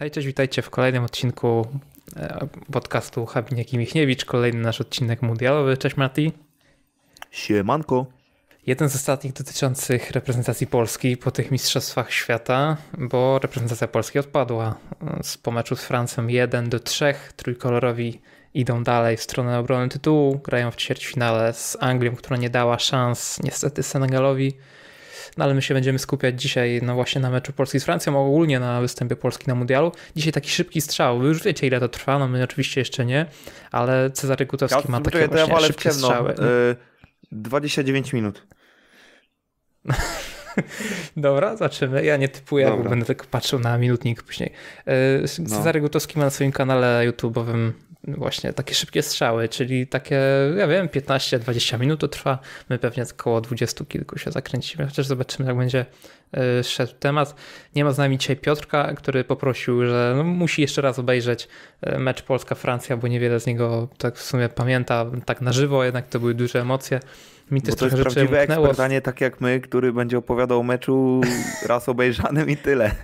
Hej, cześć, witajcie w kolejnym odcinku e, podcastu Habiniak i Michniewicz, kolejny nasz odcinek mundialowy. Cześć Mati. Siemanko. Jeden z ostatnich dotyczących reprezentacji Polski po tych Mistrzostwach Świata, bo reprezentacja Polski odpadła z po meczu z Francją 1 do 3. Trójkolorowi idą dalej w stronę obrony tytułu, grają w ćwierćfinale z Anglią, która nie dała szans niestety Senegalowi. No ale my się będziemy skupiać dzisiaj no właśnie na meczu Polski z Francją, ogólnie na występie Polski na Mundialu. Dzisiaj taki szybki strzał. Wy już wiecie ile to trwa, no my oczywiście jeszcze nie, ale Cezary Gutowski ja ma takie właśnie ja szybkie strzały. Yy, e, 29 minut. Dobra, zobaczymy. Ja nie typuję, Dobra. bo będę tylko patrzył na minutnik później. E, no. Cezary no. Gutowski ma na swoim kanale YouTube'owym właśnie takie szybkie strzały, czyli takie, ja wiem, 15-20 minut to trwa. My pewnie około 20 kilku się zakręcimy, chociaż zobaczymy, jak będzie e, szedł temat. Nie ma z nami dzisiaj Piotrka, który poprosił, że no, musi jeszcze raz obejrzeć e, mecz Polska-Francja, bo niewiele z niego tak w sumie pamięta, tak na żywo, jednak to były duże emocje. Mi też to jest prawdziwe ekspert, tak jak my, który będzie opowiadał o meczu raz obejrzanym i tyle.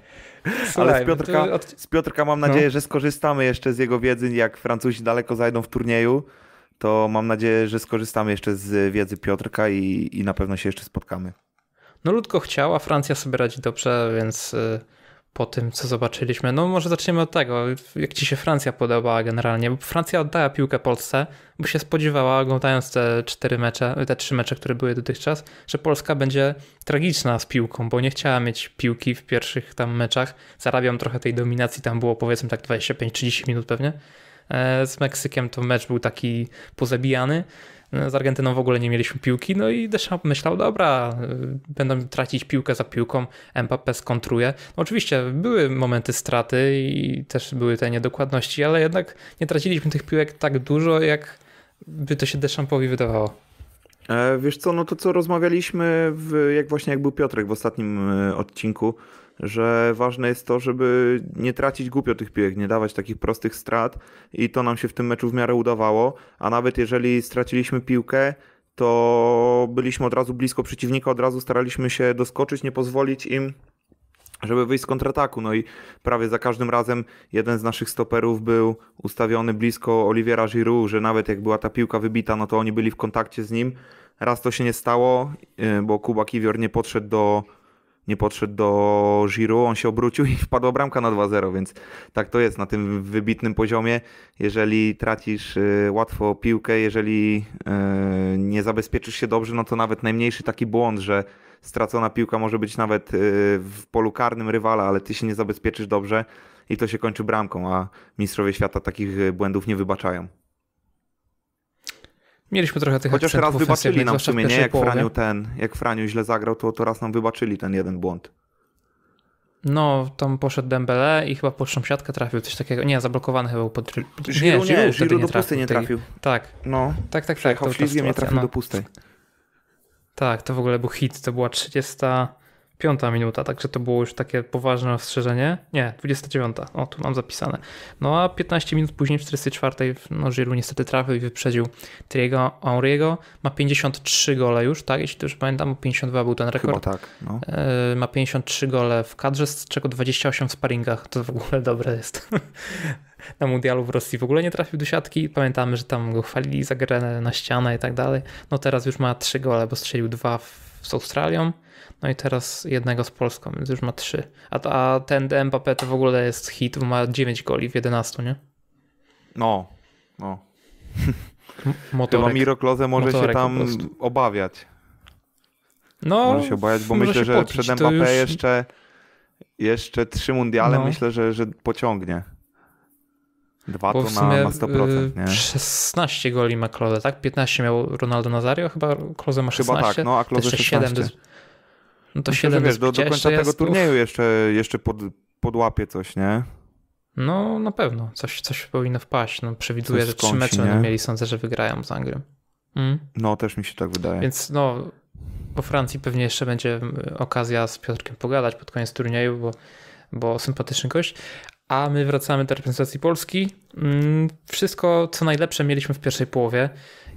Ale z Piotrka, z Piotrka mam no. nadzieję, no. że skorzystamy jeszcze z jego wiedzy, jak Francuzi daleko zajdą w turnieju. To mam nadzieję, że skorzystamy jeszcze z wiedzy Piotrka i, i na pewno się jeszcze spotkamy. No ludko chciała, Francja sobie radzi dobrze, więc y, po tym, co zobaczyliśmy? No może zaczniemy od tego, jak ci się Francja podobała generalnie, bo Francja oddała piłkę Polsce, bo się spodziewała, oglądając te cztery mecze, te trzy mecze, które były dotychczas, że Polska będzie tragiczna z piłką, bo nie chciała mieć piłki w pierwszych tam meczach. Zarabiam trochę tej dominacji, tam było powiedzmy tak 25-30 minut pewnie. E, z Meksykiem to mecz był taki pozabijany, z Argentyną w ogóle nie mieliśmy piłki, no i Deschamps myślał, dobra, będą tracić piłkę za piłką, Mbappé skontruje. No oczywiście były momenty straty i też były te niedokładności, ale jednak nie traciliśmy tych piłek tak dużo, jak by to się Deschampowi wydawało. E, wiesz co, no to co rozmawialiśmy, w, jak właśnie jak był Piotrek w ostatnim e, odcinku, że ważne jest to, żeby nie tracić głupio tych piłek, nie dawać takich prostych strat i to nam się w tym meczu w miarę udawało, a nawet jeżeli straciliśmy piłkę, to byliśmy od razu blisko przeciwnika, od razu staraliśmy się doskoczyć, nie pozwolić im żeby wyjść z kontrataku. No i prawie za każdym razem jeden z naszych stoperów był ustawiony blisko Oliwiera Giroux, że nawet jak była ta piłka wybita, no to oni byli w kontakcie z nim. Raz to się nie stało, y, bo Kuba Kiwior nie podszedł do nie podszedł do Giroud, on się obrócił i wpadła bramka na 2-0, więc tak to jest na tym wybitnym poziomie. Jeżeli tracisz y, łatwo piłkę, jeżeli y, nie zabezpieczysz się dobrze, no to nawet najmniejszy taki błąd, że stracona piłka może być nawet y, w polu karnym rywala, ale ty się nie zabezpieczysz dobrze i to się kończy bramką, a mistrzowie świata takich błędów nie wybaczają. Mieliśmy trochę tych Chociaż raz wybaczyli nam w sumie, nie? Jak Franiu ten, jak Franiu źle zagrał, to, to raz nam wybaczyli ten jeden błąd. No, tam poszedł Dembele i chyba pod siatkę trafił, coś takiego. Nie, zablokowany chyba pod... Giroud nie, Giroud, Giroud do pustej nie trafił. Tej... Tak. No. Tak, tak, tak. tak, tak nie trafił no. do pustej. Tak, to w ogóle był hit, to była 30... Piąta minuta, także to było już takie poważne ostrzeżenie. Nie, 29. O, tu mam zapisane. No a 15 minut później, w 44. No, Żiru niestety trafił i wyprzedził Triego Henry'ego. Ma 53 gole już, tak? Jeśli już pamiętam, bo 52 był ten rekord. Chyba tak, no. E, ma 53 gole w kadrze, z czego 28 w sparingach. To w ogóle dobre jest. na mundialu w Rosji w ogóle nie trafił do siatki. Pamiętamy, że tam go chwalili za grę na ścianę i tak dalej. No teraz już ma 3 gole, bo strzelił dwa w z Australią, no i teraz jednego z Polską, więc już ma trzy. A, a ten Mbappé to w ogóle jest hit, bo ma 9 goli w 11, nie? No, no. Motorek, Chyba Miro Kloze może się tam obawiać. No, może się obawiać, bo myślę, że przed Mbappé już... jeszcze, jeszcze trzy mundiale no. myślę, że, że pociągnie. Dwa to na, na 100%, y, nie? 16 goli ma Kloze, tak? 15 miał Ronaldo Nazario, chyba Kloze ma 16. Chyba tak, no a Kloze 7 do... No to Myślę, 7 wiesz, do, do końca jest... tego turnieju jeszcze, jeszcze pod, podłapie coś, nie? No na pewno, coś, coś powinno wpaść. No, przewiduję, coś że trzy mecze będą mieli, sądzę, że wygrają z Anglią. Mm? No też mi się tak wydaje. Więc no, po Francji pewnie jeszcze będzie y, okazja z Piotrkiem pogadać pod koniec turnieju, bo, bo sympatyczny gość a my wracamy do reprezentacji Polski Mm, wszystko co najlepsze mieliśmy w pierwszej połowie.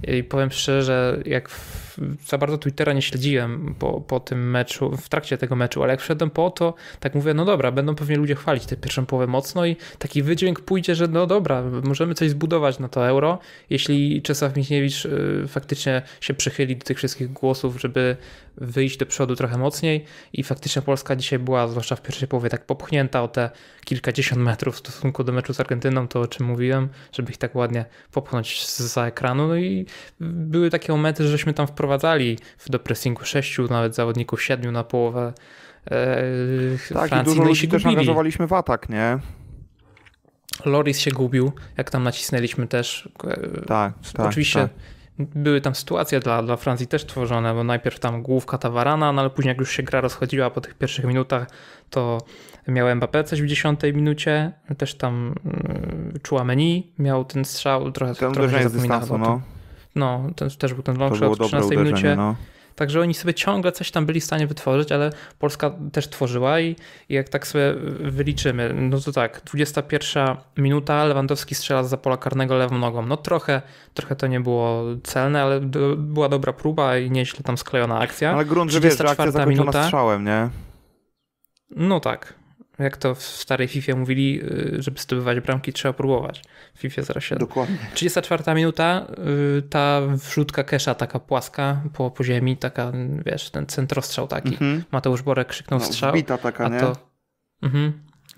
I powiem szczerze, jak w, za bardzo Twittera nie śledziłem po, po tym meczu, w trakcie tego meczu, ale jak wszedłem po to, tak mówię, no dobra, będą pewnie ludzie chwalić tę pierwszą połowę mocno i taki wydźwięk pójdzie, że no dobra, możemy coś zbudować na to euro, jeśli Czesław Michniewicz y, faktycznie się przychyli do tych wszystkich głosów, żeby wyjść do przodu trochę mocniej i faktycznie Polska dzisiaj była, zwłaszcza w pierwszej połowie, tak popchnięta o te kilkadziesiąt metrów w stosunku do meczu z Argentyną, to o czym mówiłem, żeby ich tak ładnie popchnąć za ekranu. No i były takie momenty, żeśmy tam wprowadzali do pressingu sześciu, nawet zawodników siedmiu na połowę e, tak, Francji. I dużo no i się ludzi angażowaliśmy w atak, nie? Loris się gubił, jak tam nacisnęliśmy też. E, tak, tak Oczywiście tak były tam sytuacje dla, dla Francji też tworzone, bo najpierw tam główka Tawarana, no ale później jak już się gra rozchodziła po tych pierwszych minutach, to miał Mbappé coś w dziesiątej minucie, też tam y, czuła menu, miał ten strzał, trochę, tam trochę się zapomina. no. no, ten, też był ten long shot w trzynastej minucie. No. Także oni sobie ciągle coś tam byli w stanie wytworzyć, ale Polska też tworzyła i, i jak tak sobie wyliczymy, no to tak, 21 minuta, Lewandowski strzela za pola karnego lewą nogą. No trochę, trochę to nie było celne, ale do, była dobra próba i nieźle tam sklejona tak, akcja. Ale grunt, że wiesz, że akcja minuta, strzałem, nie? No tak jak to w starej FIFA mówili, y, żeby zdobywać bramki trzeba próbować. W FIFA zaraz się... Dokładnie. 34 minuta, y, ta wrzutka kesza taka płaska po, po ziemi, taka, wiesz, ten centrostrzał taki. Mm-hmm. Mateusz Borek krzyknął no, strzał. Wbita taka, a to... nie? Mhm.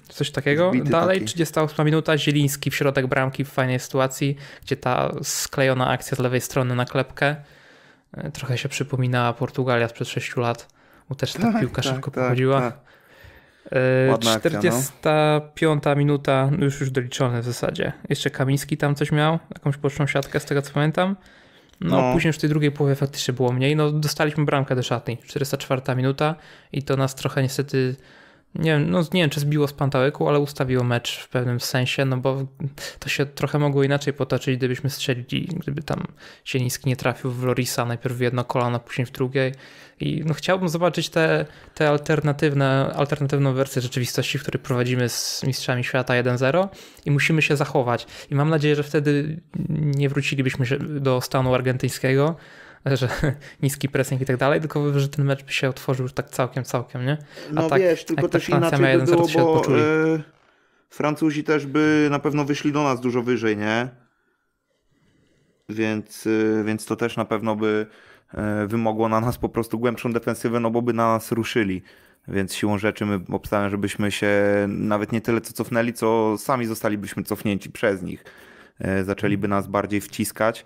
Coś takiego. Zbity Dalej taki. 38 minuta, Zieliński w środek bramki w fajnej sytuacji, gdzie ta sklejona akcja z lewej strony na klepkę y, trochę się przypominała Portugalia sprzed 6 lat. bo też ta tak, piłka tak, szybko tak, pochodziła. Tak. Ładna 45 no. minuta, no już już doliczone w zasadzie. Jeszcze Kamiński tam coś miał, jakąś poczną siatkę z tego co pamiętam. No, no, później w tej drugiej połowie faktycznie było mniej. No dostaliśmy bramkę do szatni, 404 minuta i to nas trochę niestety nie wiem, no, nie wiem, czy zbiło z pantałyku, ale ustawiło mecz w pewnym sensie, no bo to się trochę mogło inaczej potoczyć, gdybyśmy strzelili, gdyby tam Sieniński nie trafił w Lorisa, najpierw w jedno kolano, później w drugie. I no, chciałbym zobaczyć te, te alternatywną wersję rzeczywistości, w której prowadzimy z Mistrzami Świata 1-0 i musimy się zachować. I mam nadzieję, że wtedy nie wrócilibyśmy do stanu argentyńskiego, że niski pressing i tak dalej, tylko że ten mecz by się otworzył już tak całkiem, całkiem, nie? A no tak, wiesz, tylko też ta inaczej by było, bo yy, Francuzi też by na pewno wyszli do nas dużo wyżej, nie? Więc, e, więc to też na pewno by e, wymogło na nas po prostu głębszą defensywę, no bo by na nas ruszyli. Więc siłą rzeczy my obstawiam, żebyśmy się nawet nie tyle co cofnęli, co sami zostalibyśmy cofnięci przez nich. Zaczęliby nas bardziej wciskać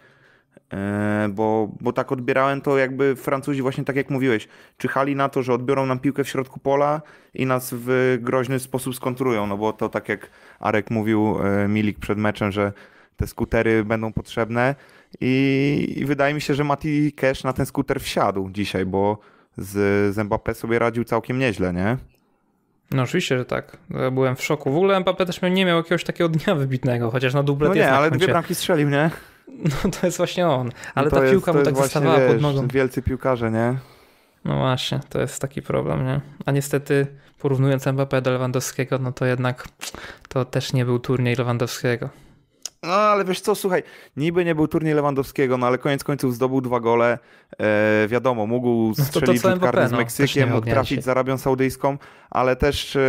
E, bo, bo tak odbierałem to, jakby Francuzi, właśnie tak jak mówiłeś, czyhali na to, że odbiorą nam piłkę w środku pola i nas w groźny sposób skontrują. No bo to tak jak Arek mówił, e, Milik przed meczem, że te skutery będą potrzebne. I, i wydaje mi się, że Mati Cash na ten skuter wsiadł dzisiaj, bo z, z Mbappé sobie radził całkiem nieźle, nie? No oczywiście, że tak. Ja byłem w szoku. W ogóle Mbappé też nie miał jakiegoś takiego dnia wybitnego, chociaż na dublet no nie, ale dwie bramki strzelił, nie? No to jest właśnie on, ale no ta jest, piłka mu tak zostawała pod nogą. Wielcy piłkarze, nie? No właśnie, to jest taki problem, nie? A niestety porównując Mbappé do Lewandowskiego, no to jednak to też nie był turniej Lewandowskiego. No ale wiesz co, słuchaj, niby nie był turniej Lewandowskiego, no ale koniec końców zdobył dwa gole. E, wiadomo, mógł no strzelić no karny z Meksykiem, mógł trafić z Arabią Saudyjską, ale też e,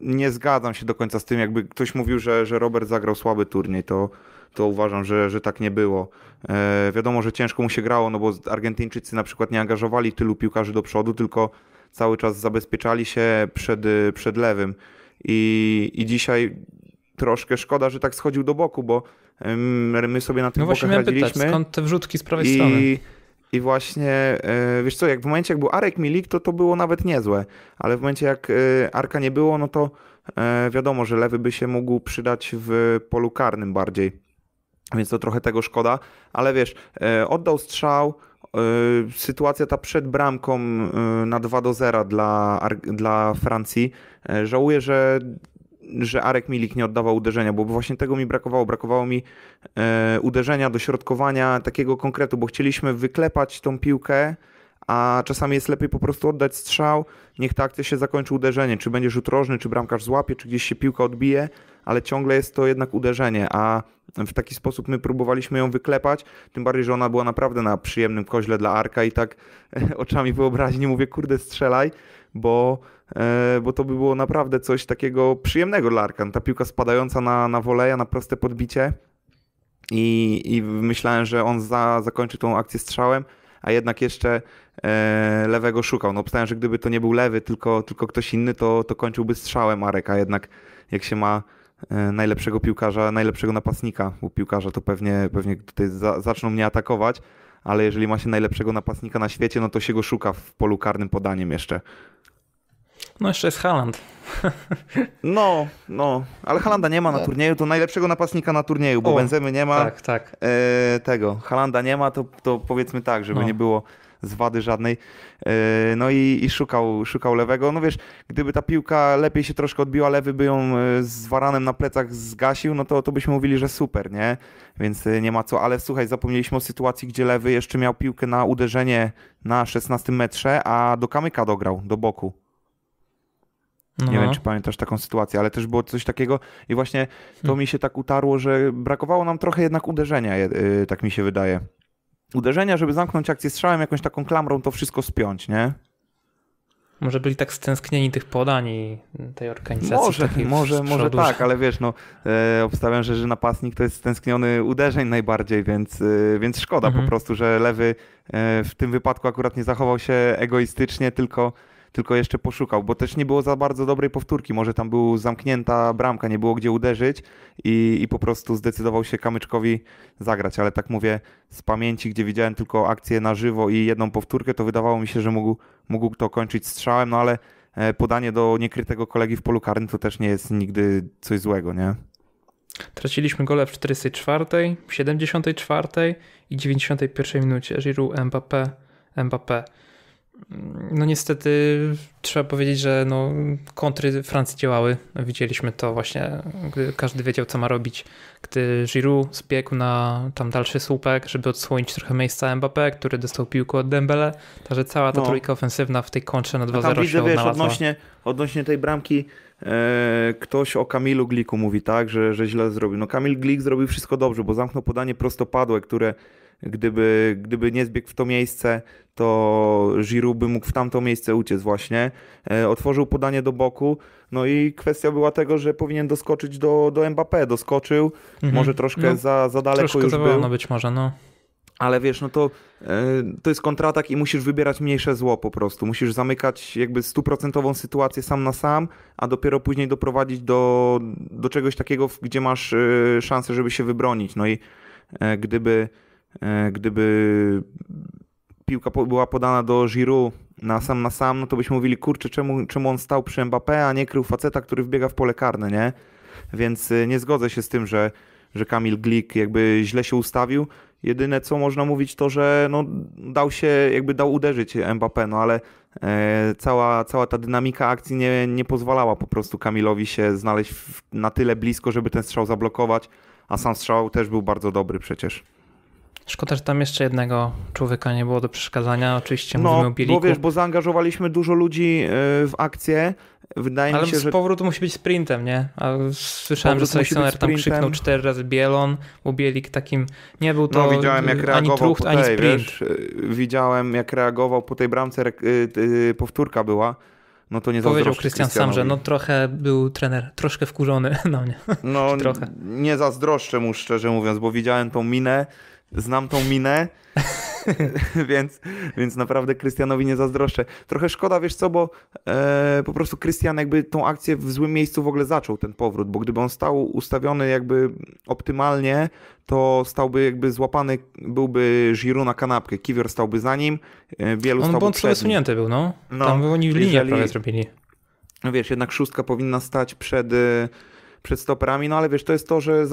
nie zgadzam się do końca z tym, jakby ktoś mówił, że, że Robert zagrał słaby turniej, to to uważam, że, że tak nie było. E, wiadomo, że ciężko mu się grało, no bo Argentyńczycy na przykład nie angażowali tylu piłkarzy do przodu, tylko cały czas zabezpieczali się przed, e, przed lewym. I, I dzisiaj troszkę szkoda, że tak schodził do boku, bo my sobie na tym no bokach radziliśmy. Pytać, skąd te wrzutki z prawej i, strony? I właśnie, e, wiesz co, jak w momencie jak był Arek Milik, to to było nawet niezłe, ale w momencie jak e, Arka nie było, no to wiadomo, że lewy by się mógł przydać w polu karnym bardziej. Więc to trochę tego szkoda, ale wiesz, e, oddał strzał, e, sytuacja ta przed bramką e, na 2 do 0 dla, dla Francji. Żałuję, że, że Arek Milik nie oddawał uderzenia, bo właśnie tego mi brakowało. Brakowało mi uderzenia, dośrodkowania, takiego konkretu, bo chcieliśmy wyklepać tą piłkę a czasami jest lepiej po prostu oddać strzał, niech ta akcja się zakończy uderzeniem, czy będziesz rożny, czy bramkarz złapie, czy gdzieś się piłka odbije, ale ciągle jest to jednak uderzenie, a w taki sposób my próbowaliśmy ją wyklepać, tym bardziej, że ona była naprawdę na przyjemnym koźle dla Arka i tak oczami wyobraźni mówię, kurde strzelaj, bo, e, bo to by było naprawdę coś takiego przyjemnego dla Arkan. No, ta piłka spadająca na, na woleja, na proste podbicie i, i myślałem, że on za, zakończy tą akcję strzałem, a jednak jeszcze e, lewego szukał. No obstawiam, że gdyby to nie był lewy, tylko, tylko ktoś inny, to, to kończyłby strzałem Marek, a jednak jak się ma e, najlepszego piłkarza, najlepszego napastnika, bo piłkarza to pewnie, pewnie tutaj za, zaczną mnie atakować, ale jeżeli ma się najlepszego napastnika na świecie, no to się go szuka w polu karnym podaniem jeszcze. No jeszcze jest Haland. No, no, ale Halanda nie ma na no. turnieju, to najlepszego napastnika na turnieju, bo o, Benzemy nie ma. Tak, tak. E, tego, Halanda nie ma, to, to powiedzmy tak, żeby no. nie było zwady żadnej. E, no i, i szukał, szukał lewego. No wiesz, gdyby ta piłka lepiej się troszkę odbiła, lewy by ją e, z waranem na plecach zgasił, no to, to byśmy mówili, że super, nie? Więc e, nie ma co, ale słuchaj, zapomnieliśmy o sytuacji, gdzie lewy jeszcze miał piłkę na uderzenie na 16 metrze, a do kamyka dograł, do boku. Nie no. wiem, czy pamiętasz taką sytuację, ale też było coś takiego i właśnie to hmm. mi się tak utarło, że brakowało nam trochę jednak uderzenia, y, tak mi się wydaje. Uderzenia, żeby zamknąć akcję strzałem, jakąś taką klamrą to wszystko spiąć, nie? Może byli tak stęsknieni tych podań i tej organizacji. Może, może, może tak, ale wiesz, no, e, obstawiam, że, że napastnik to jest stęskniony uderzeń najbardziej, więc, e, więc szkoda mhm. po prostu, że lewy e, w tym wypadku akurat nie zachował się egoistycznie, tylko tylko jeszcze poszukał, bo też nie było za bardzo dobrej powtórki. Może tam była zamknięta bramka, nie było gdzie uderzyć i, i po prostu zdecydował się Kamyczkowi zagrać. Ale tak mówię, z pamięci, gdzie widziałem tylko akcję na żywo i jedną powtórkę, to wydawało mi się, że mógł, mógł to kończyć strzałem, no ale e, podanie do niekrytego kolegi w polu karnym to też nie jest nigdy coś złego, nie? Traciliśmy gole w 44, 74 i 91 minucie. Giroud, Mbappé, Mbappé no niestety trzeba powiedzieć, że no, kontry Francji działały. No, widzieliśmy to właśnie, gdy każdy wiedział, co ma robić. Gdy Giroud zbiegł na tam dalszy słupek, żeby odsłonić trochę miejsca Mbappé, który dostał piłkę od Dembele. Także cała ta no. trójka ofensywna w tej kontrze na 2-0 no tam widzę, się wiesz, odnośnie, odnośnie tej bramki e, ktoś o Kamilu Gliku mówi, tak, że, że źle zrobił. No Kamil Glik zrobił wszystko dobrze, bo zamknął podanie prostopadłe, które Gdyby, gdyby nie zbiegł w to miejsce, to Giroud by mógł w tamto miejsce uciec właśnie. E, otworzył podanie do boku, no i kwestia była tego, że powinien doskoczyć do, do Mbappé. Doskoczył, mhm. może troszkę no, za, za daleko troszkę już za był. być może, no. Ale wiesz, no to, e, to jest kontratak i musisz wybierać mniejsze zło po prostu. Musisz zamykać jakby stuprocentową sytuację sam na sam, a dopiero później doprowadzić do, do czegoś takiego, gdzie masz e, szansę, żeby się wybronić. No i gdyby E, gdyby piłka była podana do Giroud na sam na sam, no to byśmy mówili, kurczę, czemu, czemu on stał przy Mbappé, a nie krył faceta, który wbiega w pole karne, nie? Więc e, nie zgodzę się z tym, że, że Kamil Glik jakby źle się ustawił. Jedyne co można mówić to, że no, dał się, jakby dał uderzyć Mbappé, no ale e, cała, cała ta dynamika akcji nie, nie pozwalała po prostu Kamilowi się znaleźć w, na tyle blisko, żeby ten strzał zablokować, a sam strzał też był bardzo dobry przecież. Szkoda, że tam jeszcze jednego człowieka nie było do przeszkadzania. Oczywiście no, mówimy o Bieliku. Bo wiesz, bo zaangażowaliśmy dużo ludzi e, w akcję. Wydaje Ale mi się, że... powrót musi być sprintem, nie? A słyszałem, powrót że selekcjoner tam krzyknął cztery razy Bielon, bo Bielik takim nie był to no, widziałem, jak ani trucht, tej, ani sprint. Wiesz, e, widziałem, jak reagował po tej bramce, e, powtórka była. No to nie Powiedział Krystian sam, że no trochę był trener troszkę wkurzony na mnie. No trochę. nie zazdroszczę mu szczerze mówiąc, bo widziałem tą minę znam tą minę, więc, więc naprawdę Krystianowi nie zazdroszczę. Trochę szkoda, wiesz co, bo e, po prostu Krystian jakby tą akcję w złym miejscu w ogóle zaczął ten powrót, bo gdyby on stał ustawiony jakby optymalnie, to stałby jakby złapany, byłby Giroud na kanapkę, Kiwior stałby za nim, e, wielu on, stałby On sobie wysunięty był, no. no. Tam by oni w linię jeżeli, prawie zrobili. No wiesz, jednak szóstka powinna stać przed... E, przed stoperami, no ale wiesz, to jest to, że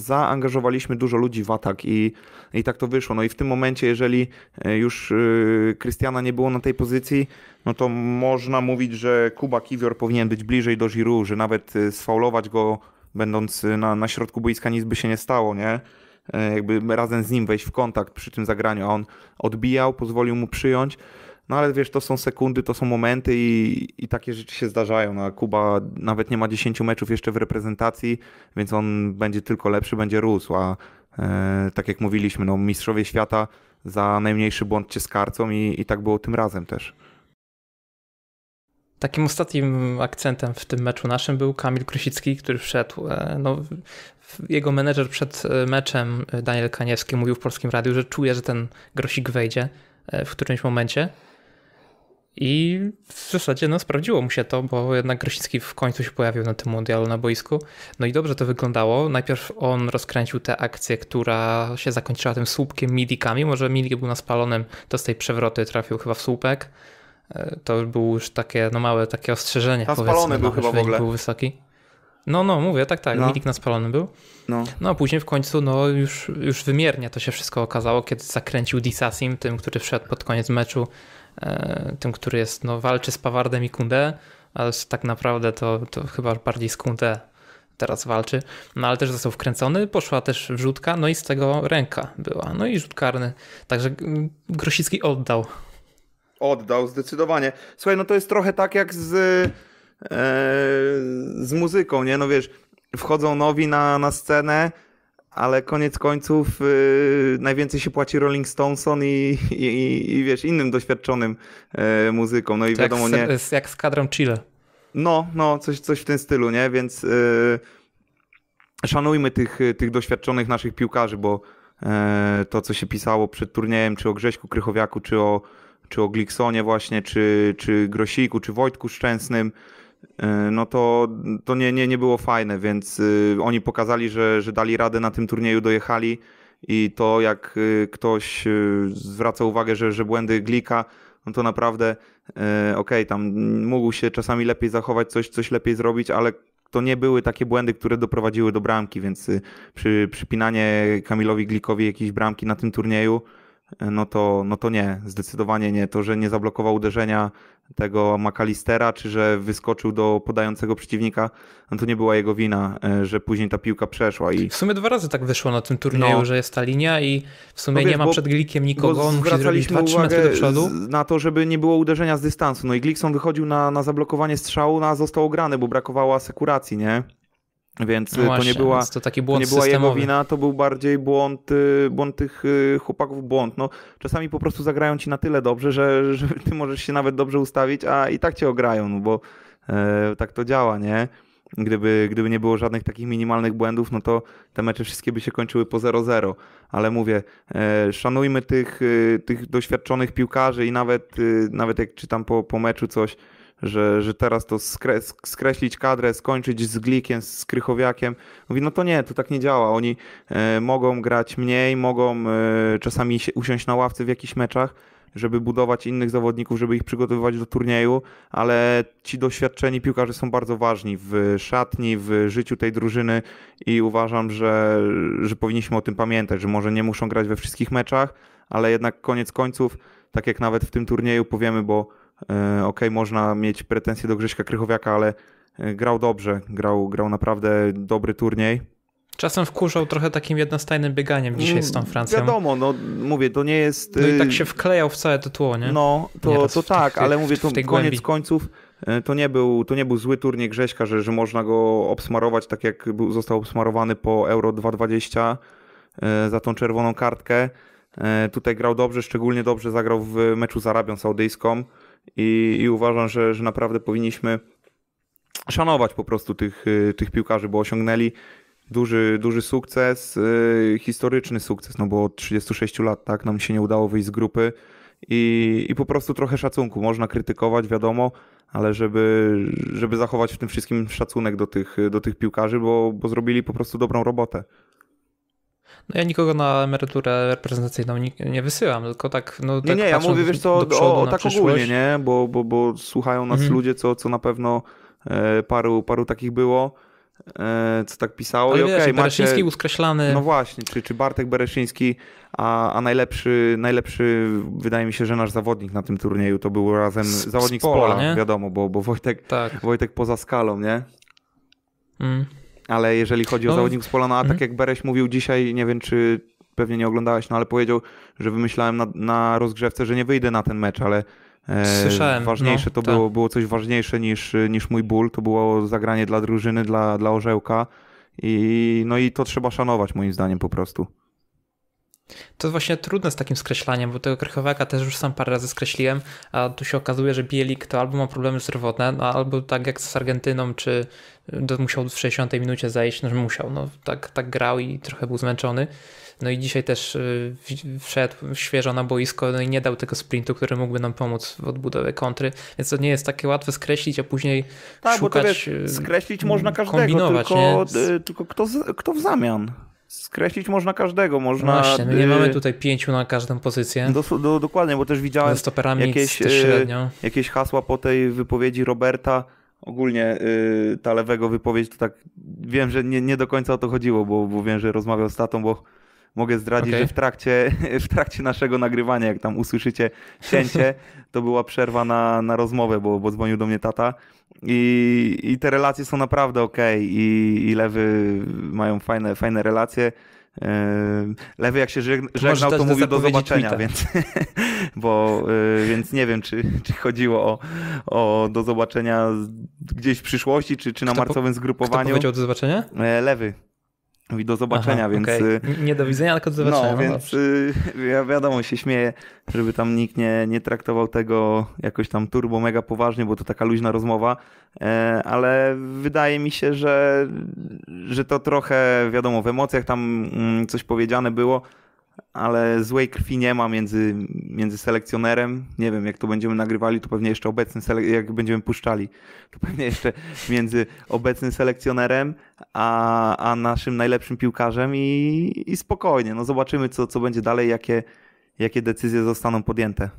zaangażowaliśmy dużo ludzi w atak i, i tak to wyszło. No i w tym momencie, jeżeli e, już Krystiana e, nie było na tej pozycji, no to można mówić, że Kuba Kiwior powinien być bliżej do Giroud, że nawet e, sfaulować go będąc na, na środku boiska nic by się nie stało, nie? Jakby razem z nim wejść w kontakt przy tym zagraniu, a on odbijał, pozwolił mu przyjąć. No ale wiesz, to są sekundy, to są momenty i, i takie rzeczy się zdarzają. No, Kuba nawet nie ma 10 meczów jeszcze w reprezentacji, więc on będzie tylko lepszy, będzie rósł. A e, tak jak mówiliśmy, no, mistrzowie świata za najmniejszy błąd cię skarcą i, i tak było tym razem też. Takim ostatnim akcentem w tym meczu naszym był Kamil Krysicki, który wszedł. E, no, jego menedżer przed e, meczem, e, Daniel Kaniewski, mówił w polskim radiu, że czuje, że ten grosik wejdzie w którymś momencie. I w zasadzie no, sprawdziło mu się to, bo jednak Grosicki w końcu się pojawił na tym mundialu na boisku. No i dobrze to wyglądało. Najpierw on rozkręcił tę akcję, która się zakończyła tym słupkiem midikami. Może midik był na spalonym, to z tej przewroty trafił chyba w słupek. E, to było już takie no, małe takie ostrzeżenie. Na spalony no, był no, chyba w ogóle. był wysoki. No, no, mówię, tak, tak, no. midik na spalony był. No. no a później w końcu no, już, już wymiernie to się wszystko okazało, kiedy zakręcił Disasim, tym, który wszedł pod koniec meczu E, tym, który jest, no, walczy z Pawardem i Kunde, ale tak naprawdę to, to chyba bardziej z Kunde teraz walczy, no ale też został wkręcony, poszła też wrzutka, no i z tego ręka była, no i rzut karny, także Grosicki oddał. Oddał, zdecydowanie. Słuchaj, no to jest trochę tak jak z, e, z muzyką, nie? No wiesz, wchodzą nowi na, na scenę, ale koniec końców yy, najwięcej się płaci Rolling Stoneson i, i, i wiesz, innym doświadczonym yy, muzykom. No i to tak, wiadomo, jak z, nie. Jak z kadrą Chile. No, no, coś, coś w tym stylu, nie? Więc yy, szanujmy tych, tych doświadczonych naszych piłkarzy, bo y, to, co się pisało przed turniejem, czy o Grześku Krychowiaku, czy o, czy o Gliksonie właśnie, czy, czy Grosiku, czy Wojtku Szczęsnym, E, no to, to nie, nie, nie było fajne, więc y, oni pokazali, że, że dali radę na tym turnieju, dojechali i to jak y, ktoś y, zwraca uwagę, że, że błędy Glika, no to naprawdę e, okej, okay, tam mógł się czasami lepiej zachować, coś, coś lepiej zrobić, ale to nie były takie błędy, które doprowadziły do bramki, więc przy, przypinanie Kamilowi Glikowi jakiejś bramki na tym turnieju no to, no to nie, zdecydowanie nie. To, że nie zablokował uderzenia tego McAllistera, czy że wyskoczył do podającego przeciwnika, no to nie była jego wina, e, że później ta piłka przeszła. I... W sumie dwa razy tak wyszło na tym turnieju, no. że jest ta linia i w sumie no wiesz, nie ma bo, przed Glikiem nikogo, on musi zrobić metry do przodu. Na to, żeby nie było uderzenia z dystansu. No i Glikson wychodził na, na zablokowanie strzału, no a został ograny, bo brakowało asekuracji, nie? Więc no y, właśnie, to nie była, więc to taki błąd to nie była jego wina, to był bardziej błąd, y, błąd tych y, chłopaków, błąd. No, czasami po prostu zagrają ci na tyle dobrze, że, że ty możesz się nawet dobrze ustawić, a i tak cię ograją, no bo e, tak to działa, nie? Gdyby, gdyby nie było żadnych takich minimalnych błędów, no to te mecze wszystkie by się kończyły po 0-0. Ale mówię, e, szanujmy tych, e, tych doświadczonych piłkarzy i nawet, nawet jak czytam po, po meczu coś, że, że teraz to skre, skreślić kadrę, skończyć z Glikiem, z Krychowiakiem. Mówi, no to nie, to tak nie działa. Oni e, mogą grać mniej, mogą e, czasami się, usiąść na ławce w jakichś meczach, żeby budować innych zawodników, żeby ich przygotowywać do turnieju, ale ci doświadczeni piłkarze są bardzo ważni w szatni, w życiu tej drużyny i uważam, że, że powinniśmy o tym pamiętać, że może nie muszą grać we wszystkich meczach, ale jednak koniec końców, tak jak nawet w tym turnieju powiemy, bo E, ok, można mieć pretensje do Grześka Krychowiaka, ale e, grał dobrze, grał, grał naprawdę dobry turniej. Czasem wkurzał trochę takim jednostajnym bieganiem dzisiaj z tą mm, Francją. Wiadomo, no mówię, to nie jest... No i tak y, się wklejał w całe to tło, nie? No, to, to tak, ale mówię, to koniec głębi. końców e, to nie, był, to nie był zły turniej Grześka, że, że można go obsmarować tak jak był, został obsmarowany po Euro 2020 za tą czerwoną kartkę. Tutaj grał dobrze, szczególnie dobrze zagrał w meczu z Arabią Saudyjską i, i uważam, że, że naprawdę powinniśmy szanować po prostu tych, y, tych piłkarzy, bo osiągnęli duży, duży sukces, y, historyczny sukces, no bo od 36 lat tak nam się nie udało wyjść z grupy i, i po prostu trochę szacunku. Można krytykować, wiadomo, ale żeby, żeby zachować w tym wszystkim szacunek do tych, do tych piłkarzy, bo, bo zrobili po prostu dobrą robotę. No ja nikogo na emeryturę reprezentacyjną nie, wysyłam, tylko tak. No, tak nie, nie, ja mówię wiesz co, o, o tak przyszłość. ogólnie, nie? Bo, bo, bo słuchają nas mhm. ludzie, co, co na pewno e, paru, paru takich było e, co tak pisało. Ale I wiesz, Bereszyński macie... uskreślany. No właśnie, czy, czy Bartek Bereszyński, a, a najlepszy, najlepszy, wydaje mi się, że nasz zawodnik na tym turnieju to był razem z, zawodnik z pola, z pola wiadomo, bo, bo Wojtek, tak. Wojtek poza skalą, nie? Mm. Ale jeżeli chodzi o no, zawodników z Polana, a mm. tak mhm. jak Bereś mówił dzisiaj, nie wiem czy pewnie nie oglądałeś, no ale powiedział, że wymyślałem na, na rozgrzewce, że nie wyjdę na ten mecz, ale e, Słyszałem. Ważniejsze no, to było, tak. było coś ważniejsze niż, niż mój ból. To było zagranie dla drużyny, dla, dla orzełka. I, no i to trzeba szanować, moim zdaniem, po prostu. To właśnie trudne z takim skreślaniem, bo tego Krychowaka też już sam parę razy skreśliłem, a tu się okazuje, że Bielik to albo ma problemy zdrowotne, no, albo tak jak z Argentyną, czy y, musiał w 60 minucie zejść, no że musiał, no tak, tak grał i trochę był zmęczony. No i dzisiaj też y, wszedł świeżo na boisko no i nie dał tego sprintu, który mógłby nam pomóc w odbudowie kontry, więc to nie jest takie łatwe skreślić, a później tak, szukać... Bo to wiesz, y, skreślić można każdego, kombinować, tylko, nie? tylko kto, kto w zamian. Skreślić można każdego, można... No właśnie, no nie y, mamy tutaj pięciu na każdą pozycję. Do, do, dokładnie, bo też widziałem jakieś, y, średnio. jakieś hasła po tej wypowiedzi Roberta, ogólnie yy, ta lewego wypowiedź, to tak wiem, że nie, nie do końca o to chodziło, bo, bo wiem, że rozmawiał z tatą, bo mogę zdradzić, okay. że w trakcie, w trakcie naszego nagrywania, jak tam usłyszycie cięcie, to była przerwa na, na rozmowę, bo, bo dzwonił do mnie tata i, I te relacje są naprawdę ok. I, i lewy mają fajne, fajne relacje. E, lewy jak się żegnał, to mówił do zobaczenia, więc, bo, e, więc nie wiem, czy, czy chodziło o, o do zobaczenia gdzieś w przyszłości, czy, czy na kto marcowym zgrupowaniu. Kto powiedział do zobaczenia? E, lewy mówi do zobaczenia, Aha, więc... Okay. Nie do widzenia, tylko do no, zobaczenia. No, no więc y, ja wiadomo, się śmieję, żeby tam nikt nie, nie traktował tego jakoś tam turbo mega poważnie, bo to taka luźna rozmowa, e, ale wydaje mi się, że, że to trochę, wiadomo, w emocjach tam mm, coś powiedziane było, ale złej krwi nie ma między, między selekcjonerem. Nie wiem, jak to będziemy nagrywali, to pewnie jeszcze obecny obecnym, jak będziemy puszczali, to pewnie jeszcze między obecnym selekcjonerem a, a naszym najlepszym piłkarzem i, i spokojnie. No zobaczymy, co, co będzie dalej, jakie, jakie decyzje zostaną podjęte.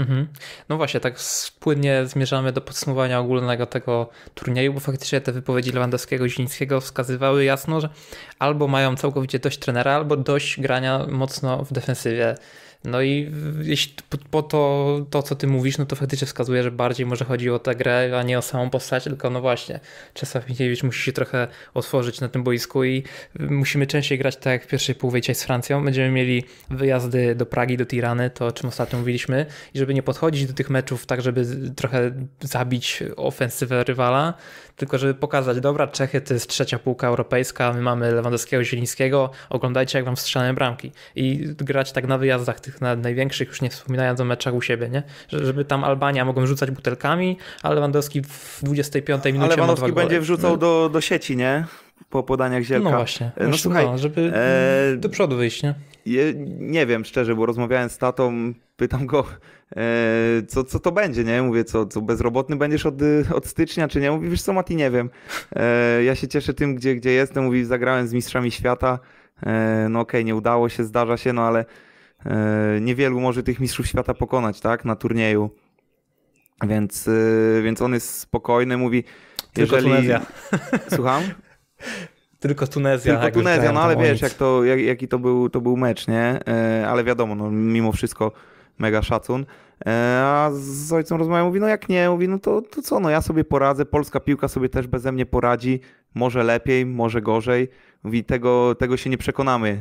Mhm. No właśnie, tak płynnie zmierzamy do podsumowania ogólnego tego turnieju, bo faktycznie te wypowiedzi Lewandowskiego i Zińskiego wskazywały jasno, że albo mają całkowicie dość trenera, albo dość grania mocno w defensywie. No i jeśli po, po, to, to, co ty mówisz, no to faktycznie wskazuje, że bardziej może chodzi o tę grę, a nie o samą postać, tylko no właśnie, Czesław Michniewicz musi się trochę otworzyć na tym boisku i musimy częściej grać tak jak w pierwszej połowie z Francją. Będziemy mieli wyjazdy do Pragi, do Tirany, to o czym ostatnio mówiliśmy i żeby nie podchodzić do tych meczów tak, żeby trochę zabić ofensywę rywala, tylko żeby pokazać, dobra, Czechy to jest trzecia półka europejska, my mamy Lewandowskiego, Zielińskiego, oglądajcie jak wam strzelają bramki i grać tak na wyjazdach tych tych największych, już nie wspominając o meczach u siebie, nie? Żeby tam Albania mogą rzucać butelkami, ale Lewandowski w 25 minucie ale Lewandowski ma dwa będzie wrzucał no. do, do sieci, nie? Po podaniach zielka. No właśnie. E, no, słuchaj, no, żeby e... do przodu wyjść, nie? Je, nie wiem szczerze, bo rozmawiałem z tatą, pytam go, e, co, co to będzie, nie? Mówię, co, co bezrobotny będziesz od, od stycznia, czy nie? Mówi, wiesz co, Mati, nie wiem. E, ja się cieszę tym, gdzie, gdzie jestem. Mówi, zagrałem z mistrzami świata. E, no okej, okay, nie udało się, zdarza się, no ale E, niewielu może tych mistrzów świata pokonać, tak, na turnieju. Więc, e, więc on jest spokojny, mówi. Tylko jeżeli... Tunezja. Słucham? Tylko Tunezja. Tylko Tunezja, no ale wiesz, jak to, jak, jaki to był, to był mecz, nie? E, ale wiadomo, no, mimo wszystko mega szacun. A z ojcem rozmawiam, mówi, no jak nie, mówi, no to, to co, no ja sobie poradzę, polska piłka sobie też beze mnie poradzi, może lepiej, może gorzej. Mówi, tego, tego się nie przekonamy,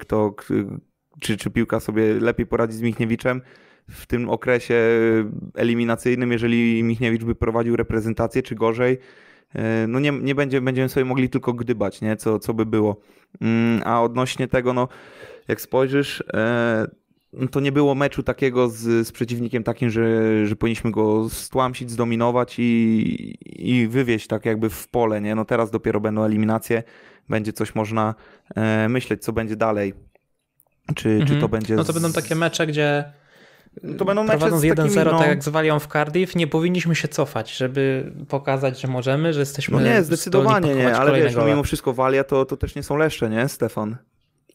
kto, czy, czy piłka sobie lepiej poradzi z Michniewiczem w tym okresie eliminacyjnym, jeżeli Michniewicz by prowadził reprezentację, czy gorzej. E, no nie, nie będzie, będziemy sobie mogli tylko gdybać, nie? Co, co by było. Mm, a odnośnie tego, no jak spojrzysz, e, no to nie było meczu takiego z, z przeciwnikiem takim, że, że powinniśmy go stłamsić, zdominować i, i wywieźć tak jakby w pole. Nie? No teraz dopiero będą eliminacje, będzie coś można e, myśleć, co będzie dalej. Czy, mhm. czy to będzie. No to będą takie mecze, gdzie. To będą mecze prowadząc 1-0, no... tak jak zwalią w Cardiff, nie powinniśmy się cofać, żeby pokazać, że możemy, że jesteśmy. No nie, zdecydowanie nie, ale wiesz, no mimo wszystko Walia to, to też nie są leszcze, nie, Stefan?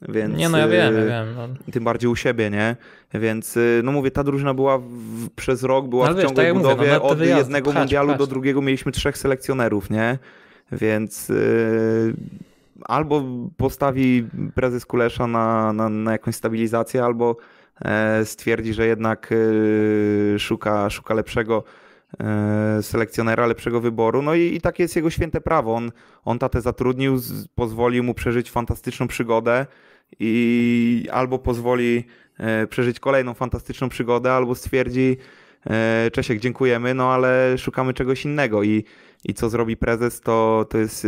Więc, nie, no ja wiem, ja y, wiem. No. Tym bardziej u siebie, nie? Więc, y, no mówię, ta drużyna była w, przez rok, była no, w ciągu tak budowie. Mówię, no, od wyjazd, jednego pchać, mundialu pchać. do drugiego mieliśmy trzech selekcjonerów, nie? Więc, y, albo postawi prezes Kulesza na, na, na jakąś stabilizację, albo e, stwierdzi, że jednak e, szuka, szuka lepszego e, selekcjonera, lepszego wyboru. No i, i takie jest jego święte prawo. On, on tatę zatrudnił, pozwoli pozwolił mu przeżyć fantastyczną przygodę i albo pozwoli przeżyć kolejną fantastyczną przygodę, albo stwierdzi, E, Czesiek, dziękujemy, no ale szukamy czegoś innego i, i co zrobi prezes, to, to jest e,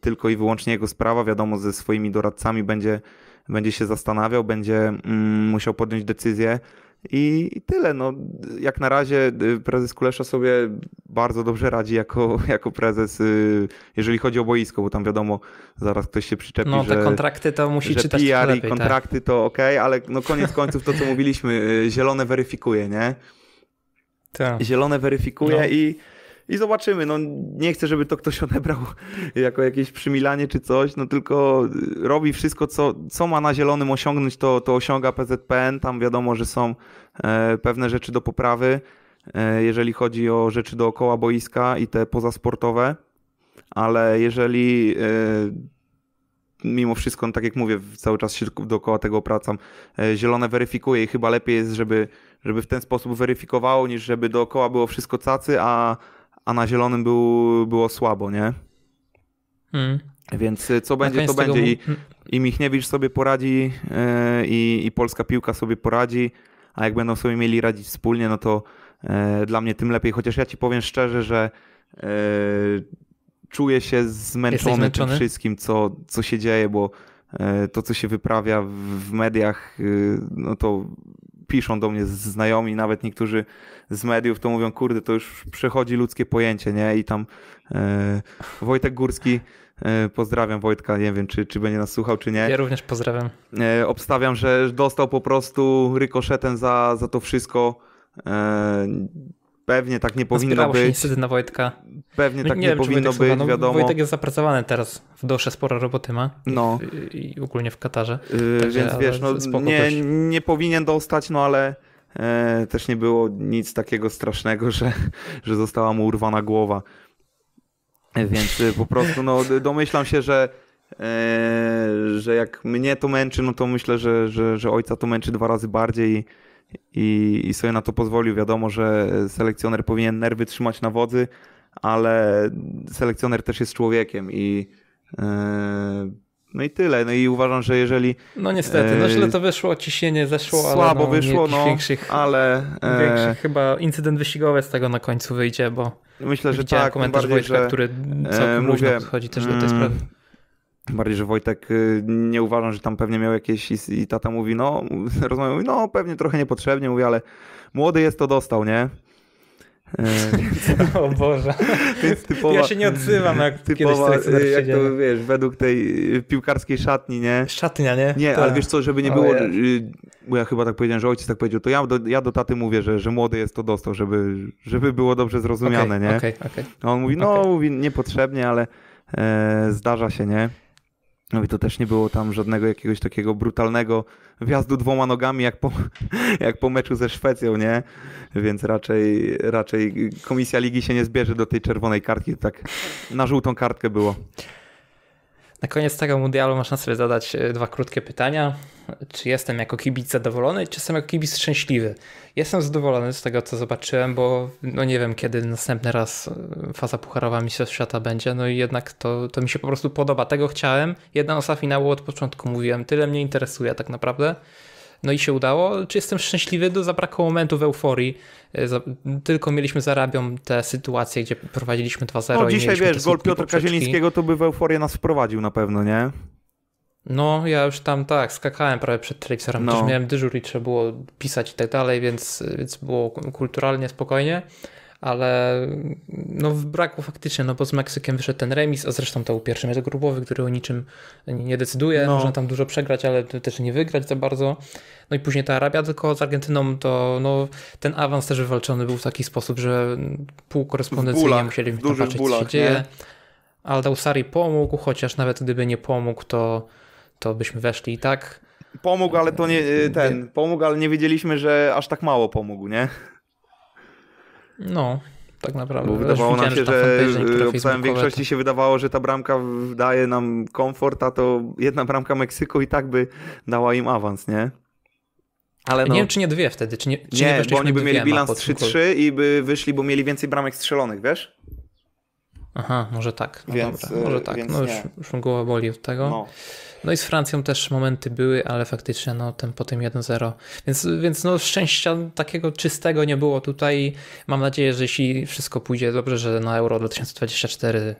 tylko i wyłącznie jego sprawa. Wiadomo, ze swoimi doradcami będzie, będzie się zastanawiał, będzie mm, musiał podjąć decyzję. I tyle. No, jak na razie e, prezes Kulesza sobie bardzo dobrze radzi jako, jako prezes, jeżeli chodzi o boisko, bo tam wiadomo, zaraz ktoś się przyczepi, no, te że, kontrakty to musi czytać PR lepiej, i tak. kontrakty tak. to ok, ale no koniec końców to, co mówiliśmy, zielone weryfikuje, nie? Ta. zielone weryfikuje no. i, i zobaczymy. No, nie chcę, żeby to ktoś odebrał jako jakieś przymilanie czy coś, no tylko y, robi wszystko, co, co ma na zielonym osiągnąć, to, to osiąga PZPN. Tam wiadomo, że są e, pewne rzeczy do poprawy, e, jeżeli chodzi o rzeczy dookoła boiska i te pozasportowe, ale jeżeli e, mimo wszystko, no tak jak mówię, cały czas się dookoła tego opracam, e, zielone weryfikuje i chyba lepiej jest, żeby żeby w ten sposób weryfikowało, niż żeby dookoła było wszystko cacy, a, a na zielonym był, było słabo, nie? Hmm. Więc y, co będzie, to będzie. I, I Michniewicz sobie poradzi, yy, i, i polska piłka sobie poradzi, a jak będą sobie mieli radzić wspólnie, no to yy, dla mnie tym lepiej. Chociaż ja ci powiem szczerze, że yy, czuję się zmęczony tym wszystkim, co, co się dzieje, bo y, to, co się wyprawia w, w mediach, y, no to piszą do mnie znajomi, nawet niektórzy z mediów, to mówią, kurde, to już przechodzi ludzkie pojęcie, nie? I tam e, Wojtek Górski, e, pozdrawiam Wojtka, nie wiem, czy, czy będzie nas słuchał, czy nie. Ja również pozdrawiam. E, obstawiam, że dostał po prostu rykoszetem za, za to wszystko e, Pewnie tak nie powinno być. Się niestety na Wojtka. Pewnie no, tak nie, nie wiem, powinno być, no, wiadomo. Wojtek jest zapracowany teraz w dosze, sporo roboty ma. No. I, i ogólnie w Katarze. Yy, Także, więc wiesz, no, nie, nie powinien dostać, no ale e, też nie było nic takiego strasznego, że, że została mu urwana głowa. Więc y, po prostu no, domyślam się, że e, że jak mnie to męczy, no to myślę, że, że, że ojca to męczy dwa razy bardziej i, i sobie na to pozwolił. Wiadomo, że selekcjoner powinien nerwy trzymać na wodzy, ale selekcjoner też jest człowiekiem i yy, no i tyle. No i uważam, że jeżeli. No niestety, no e, źle to wyszło, ciśnienie zeszło, słabo ale. no, wyszło, no, większych, ale. E, większych chyba incydent wyścigowy z tego na końcu wyjdzie, bo. Myślę, że tak. komentarz bardziej, Wojtka, że, który całkiem mówię, luźno podchodzi też do tej mm, sprawy. Bardziej, że Wojtek y, nie uważa, że tam pewnie miał jakieś i, tata mówi, no, rozmawiał, mówi, no pewnie trochę niepotrzebnie, mówi, ale młody jest to dostał, nie? E, o Boże. Typowa, ja się nie odzywam, jak typowa, e, jak to wiesz, według tej y, piłkarskiej szatni, nie? Szatnia, nie? Nie, ale wiesz co, żeby nie było, y, bo ja chyba tak powiedziałem, że ojciec tak powiedział, to ja do, ja do taty mówię, że, że młody jest to dostał, żeby, żeby było dobrze zrozumiane, okay, nie? Okay, okay. A on mówi, no, okay. mówi niepotrzebnie, ale e, zdarza się, nie? No i to też nie było tam żadnego jakiegoś takiego brutalnego wjazdu dwoma nogami, jak po, jak po meczu ze Szwecją, nie? Więc raczej, raczej komisja ligi się nie zbierze do tej czerwonej kartki, tak na żółtą kartkę było. Na koniec tego mundialu masz na sobie zadać e, dwa krótkie pytania czy jestem jako kibic zadowolony, czy jestem jako kibic szczęśliwy. Jestem zadowolony z tego, co zobaczyłem, bo no nie wiem, kiedy następny raz e, faza pucharowa Mistrzostw Świata będzie, no i jednak to, to mi się po prostu podoba. Tego chciałem. Jedna osa finału od początku mówiłem, tyle mnie interesuje tak naprawdę. No i się udało. Czy jestem szczęśliwy? Do zabrakło w euforii. E, tylko mieliśmy za Arabią te sytuacje, gdzie prowadziliśmy 2-0. No dzisiaj wiesz, gol Piotra Kazielińskiego to by w euforię nas wprowadził na pewno, nie? No, ja już tam tak, skakałem prawie przed telewizorem, no. też miałem dyżur i trzeba było pisać i tak dalej, więc, więc było kulturalnie spokojnie, ale no brakło faktycznie, no bo z Meksykiem wyszedł ten remis, a zresztą to był pierwszy mecz grupowy, który o niczym nie decyduje, no. można tam dużo przegrać, ale też nie wygrać za bardzo. No i później ta Arabia, tylko z Argentyną to no, ten awans też wywalczony był w taki sposób, że pół korespondencji nie musieli zobaczyć, co się dzieje. Aldausari pomógł, chociaż nawet gdyby nie pomógł, to to byśmy weszli i tak. Pomógł, ale to nie y, ten. Pomógł, ale nie wiedzieliśmy, że aż tak mało pomógł, nie? No, tak naprawdę. Bo wydawało nam się, że, że y, w większości to... się wydawało, że ta bramka daje nam komfort, a to jedna bramka Meksyku i tak by dała im awans, nie? Ale no, nie wiem, czy nie dwie wtedy, czy nie, czy nie, nie bo oni by mieli bilans 3-3 i by wyszli, bo mieli więcej bramek strzelonych, wiesz? Aha, może tak. No więc, dobra, może e, tak. No już, już głowa boli od tego. No. no. i z Francją też momenty były, ale faktycznie no, ten, po tym 1-0. Więc, więc no, szczęścia takiego czystego nie było tutaj. Mam nadzieję, że jeśli wszystko pójdzie dobrze, że na Euro 2024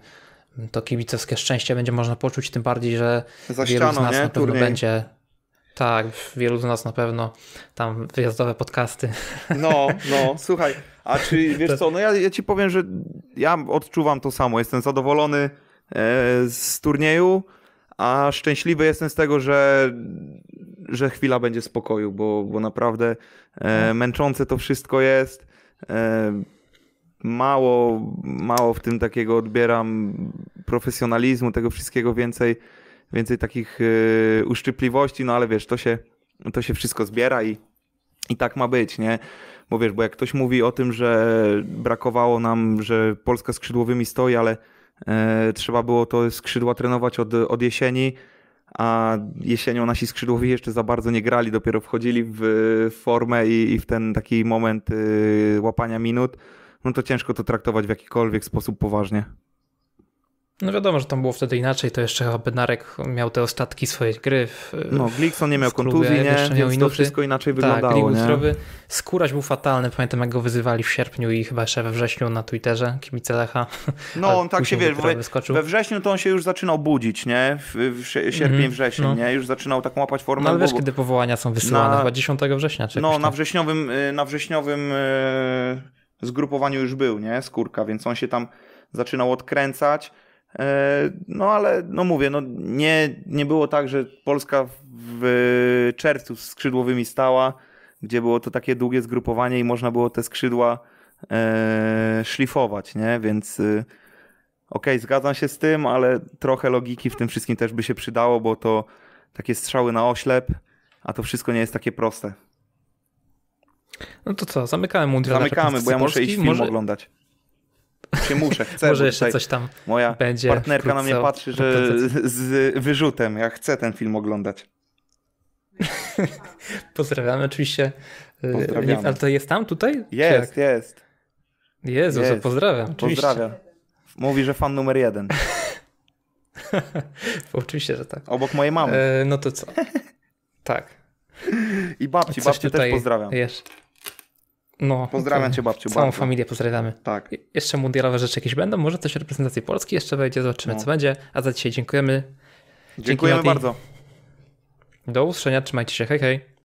to kibicowskie szczęście będzie można poczuć, tym bardziej, że Za wielu ścianą, z nas nie? na pewno Turniej. będzie tak, wielu z nas na pewno tam wyjazdowe podcasty. No, no, słuchaj, a czy wiesz co, no ja, ja ci powiem, że ja odczuwam to samo. Jestem zadowolony e, z turnieju, a szczęśliwy jestem z tego, że, że chwila będzie spokoju, bo, bo naprawdę e, no. męczące to wszystko jest. E, mało, mało w tym takiego odbieram profesjonalizmu, tego wszystkiego więcej, więcej takich e, uszczypliwości, no ale wiesz, to się, to się wszystko zbiera i, i tak ma być, nie? Bo wiesz, bo jak ktoś mówi o tym, że brakowało nam, że Polska skrzydłowymi stoi, ale e, trzeba było to skrzydła trenować od, od jesieni, a jesienią nasi skrzydłowi jeszcze za bardzo nie grali, dopiero wchodzili w, w e, formę i, i, w ten taki moment y, łapania minut, no to ciężko to traktować w jakikolwiek sposób poważnie. No wiadomo, że tam było wtedy inaczej, to jeszcze chyba Benarek miał te ostatki swojej gry. W, no, Glikson nie miał klubie, kontuzji, nie, jeszcze miał minuty. to wszystko inaczej tak, wyglądało. Tak, zdrowy. Skóraś był fatalny, pamiętam jak go wyzywali w sierpniu i chyba jeszcze we wrześniu na Twitterze, kibice Lecha. No, on tak się, wiesz, we, we, wrześniu to on się już zaczynał budzić, nie? W, w sierpień, mm, wrzesień, no. nie? Już zaczynał tak łapać formę. No, ale wiesz, kiedy powołania są wysyłane? Na... Chyba 10 września, czy No, tak. y, na wrześniowym, na y, wrześniowym zgrupowaniu już był, nie? Skórka, więc on się tam zaczynał odkręcać. E, no ale, no mówię, no nie, nie było tak, że Polska w czerwcu z skrzydłowymi stała, gdzie było to takie długie zgrupowanie i można było te skrzydła e, szlifować, nie? Więc y, okej, okay, zgadzam się z tym, ale trochę logiki w tym wszystkim też by się przydało, bo to takie strzały na oślep, a to wszystko nie jest takie proste. No to co, zamykamy mundial. Zamykamy, bo ja muszę iść film Może... oglądać. Czy muszę, chcę. Może jeszcze coś tam moja będzie. Partnerka wkrótce, na mnie patrzy, że z wyrzutem. Ja chcę ten film oglądać. Pozdrawiam, oczywiście. Pozdrawiamy. ale to jest tam tutaj? Jest, jest. Jezu, jest. pozdrawiam. Oczywiście. Pozdrawiam. Mówi, że fan numer jeden. oczywiście, że tak. Obok mojej mamy. E, no to co? tak. I babci, babci tutaj też pozdrawiam. Jeszcze. No, Pozdrawiam cię babciu. Całą bardzo. familię pozdrawiamy. Tak. Jeszcze mundialowe rzeczy jakieś będą, może coś reprezentacji Polski jeszcze wejdzie, zobaczymy no. co będzie. A za dzisiaj dziękujemy. Dziękujemy Dzięki bardzo. Do usłyszenia, trzymajcie się, hej hej.